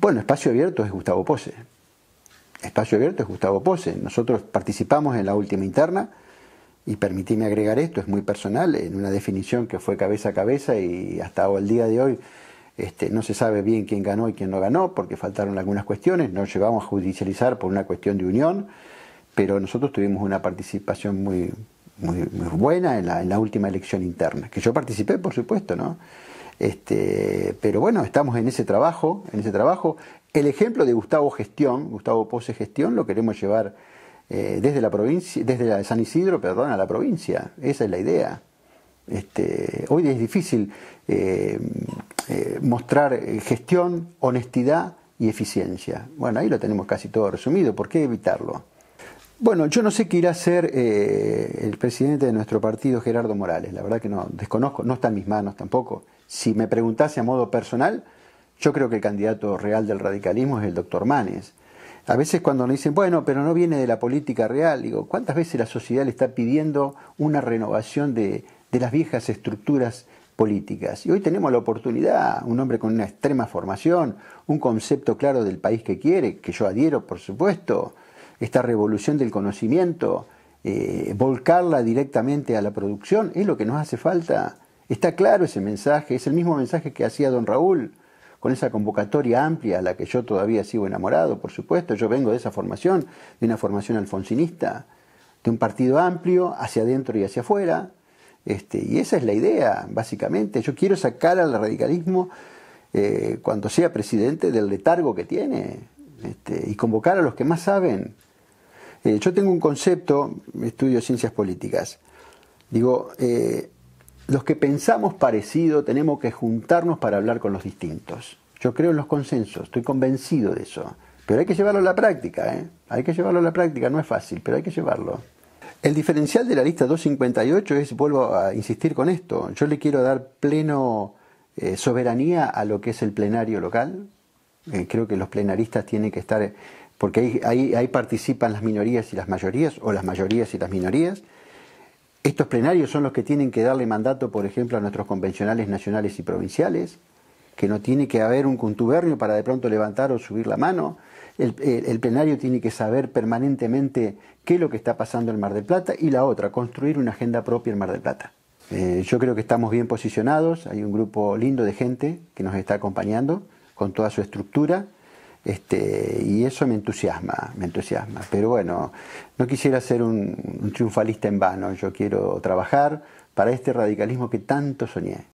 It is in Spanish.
Bueno, espacio abierto es Gustavo Pose. Espacio abierto es Gustavo Pose. Nosotros participamos en la última interna y permitíme agregar esto, es muy personal, en una definición que fue cabeza a cabeza y hasta el día de hoy este, no se sabe bien quién ganó y quién no ganó porque faltaron algunas cuestiones, nos llevamos a judicializar por una cuestión de unión, pero nosotros tuvimos una participación muy, muy, buena en la, en la última elección interna, que yo participé, por supuesto, ¿no? Este, pero bueno, estamos en ese trabajo, en ese trabajo. El ejemplo de Gustavo Gestión, Gustavo Pose Gestión, lo queremos llevar eh, desde la provincia, desde San Isidro, perdón, a la provincia. Esa es la idea. Este, hoy es difícil eh, eh, mostrar gestión, honestidad y eficiencia. Bueno, ahí lo tenemos casi todo resumido. ¿Por qué evitarlo? Bueno, yo no sé qué irá a ser eh, el presidente de nuestro partido, Gerardo Morales. La verdad que no, desconozco, no está en mis manos tampoco. Si me preguntase a modo personal, yo creo que el candidato real del radicalismo es el doctor Manes. A veces cuando nos dicen, bueno, pero no viene de la política real, digo, ¿cuántas veces la sociedad le está pidiendo una renovación de las viejas estructuras políticas? Y hoy tenemos la oportunidad, un hombre con una extrema formación, un concepto claro del país que quiere, que yo adhiero, por supuesto, esta revolución del conocimiento, eh, volcarla directamente a la producción, es lo que nos hace falta. Está claro ese mensaje, es el mismo mensaje que hacía don Raúl con esa convocatoria amplia a la que yo todavía sigo enamorado, por supuesto, yo vengo de esa formación, de una formación alfonsinista, de un partido amplio hacia adentro y hacia afuera, este, y esa es la idea, básicamente. Yo quiero sacar al radicalismo, eh, cuando sea presidente, del letargo que tiene este, y convocar a los que más saben, eh, yo tengo un concepto, estudio ciencias políticas. Digo, eh, los que pensamos parecido tenemos que juntarnos para hablar con los distintos. Yo creo en los consensos, estoy convencido de eso. Pero hay que llevarlo a la práctica, ¿eh? Hay que llevarlo a la práctica, no es fácil, pero hay que llevarlo. El diferencial de la lista 258 es, vuelvo a insistir con esto, yo le quiero dar pleno eh, soberanía a lo que es el plenario local. creo que los plenaristas tienen que estar porque ahí, ahí, participan las minorías y las mayorías, o las mayorías y las minorías. Estos plenarios son los que tienen que darle mandato, por ejemplo, a nuestros convencionales nacionales y provinciales, que no tiene que haber un contubernio para de pronto levantar o subir la mano. El, plenario tiene que saber permanentemente qué es lo que está pasando en Mar del Plata y la otra, construir una agenda propia en Mar del Plata. Eh, yo creo que estamos bien posicionados, hay un grupo lindo de gente que nos está acompañando con toda su estructura este, y eso me entusiasma, me entusiasma. Pero bueno, no quisiera ser un, un triunfalista en vano, yo quiero trabajar para este radicalismo que tanto soñé.